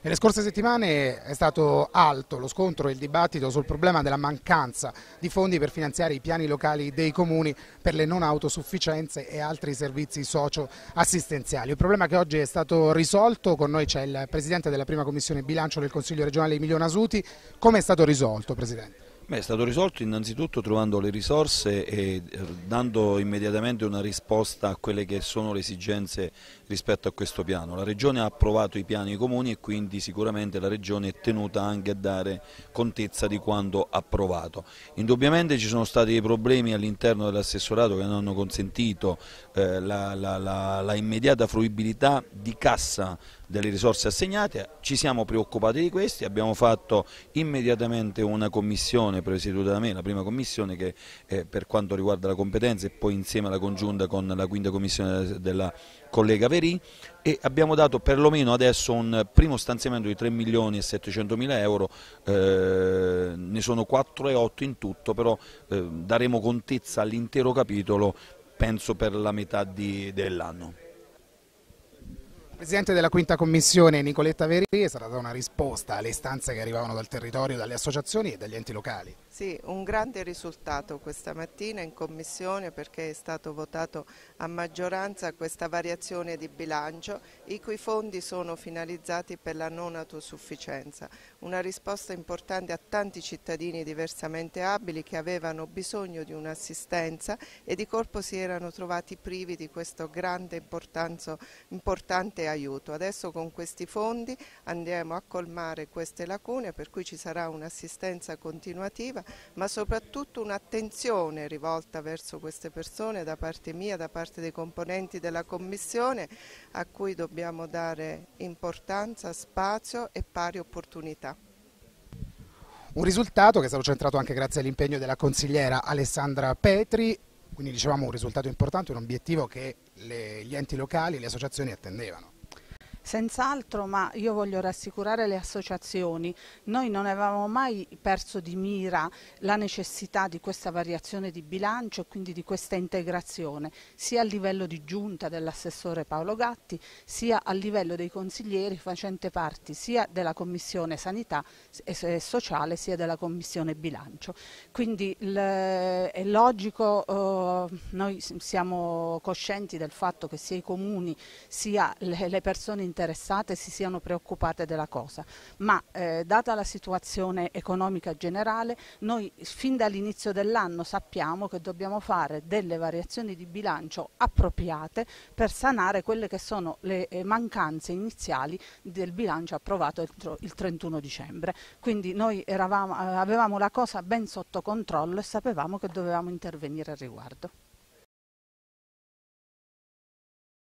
Nelle scorse settimane è stato alto lo scontro e il dibattito sul problema della mancanza di fondi per finanziare i piani locali dei comuni per le non autosufficienze e altri servizi socio-assistenziali. Un problema che oggi è stato risolto, con noi c'è il Presidente della Prima Commissione Bilancio del Consiglio regionale Emilio Nasuti. Come è stato risolto Presidente? Beh, è stato risolto innanzitutto trovando le risorse e eh, dando immediatamente una risposta a quelle che sono le esigenze rispetto a questo piano. La Regione ha approvato i piani comuni e quindi sicuramente la Regione è tenuta anche a dare contezza di quanto approvato. Indubbiamente ci sono stati dei problemi all'interno dell'assessorato che non hanno consentito eh, la, la, la, la immediata fruibilità di cassa delle risorse assegnate, ci siamo preoccupati di questi, abbiamo fatto immediatamente una commissione presieduta da me, la prima commissione che eh, per quanto riguarda la competenza e poi insieme alla congiunta con la quinta commissione della collega Verì e abbiamo dato perlomeno adesso un primo stanziamento di 3 milioni e 700 mila euro, eh, ne sono 4 e 8 in tutto, però eh, daremo contezza all'intero capitolo penso per la metà dell'anno. Presidente della quinta commissione Nicoletta Verri è stata data una risposta alle istanze che arrivavano dal territorio, dalle associazioni e dagli enti locali. Sì, un grande risultato questa mattina in commissione perché è stato votato a maggioranza questa variazione di bilancio i cui fondi sono finalizzati per la non autosufficienza. Una risposta importante a tanti cittadini diversamente abili che avevano bisogno di un'assistenza e di colpo si erano trovati privi di questo grande importante aiuto. Adesso con questi fondi andremo a colmare queste lacune per cui ci sarà un'assistenza continuativa ma soprattutto un'attenzione rivolta verso queste persone da parte mia, da parte dei componenti della Commissione a cui dobbiamo dare importanza, spazio e pari opportunità. Un risultato che è stato centrato anche grazie all'impegno della consigliera Alessandra Petri, quindi dicevamo un risultato importante, un obiettivo che le, gli enti locali, e le associazioni attendevano. Senz'altro, ma io voglio rassicurare le associazioni, noi non avevamo mai perso di mira la necessità di questa variazione di bilancio e quindi di questa integrazione, sia a livello di giunta dell'assessore Paolo Gatti, sia a livello dei consiglieri facente parte sia della Commissione Sanità e Sociale sia della Commissione Bilancio. Quindi è logico, oh, noi siamo coscienti del fatto che sia i comuni sia le persone interessate interessate si siano preoccupate della cosa, ma eh, data la situazione economica generale noi fin dall'inizio dell'anno sappiamo che dobbiamo fare delle variazioni di bilancio appropriate per sanare quelle che sono le eh, mancanze iniziali del bilancio approvato entro il 31 dicembre. Quindi noi eravamo, eh, avevamo la cosa ben sotto controllo e sapevamo che dovevamo intervenire al riguardo.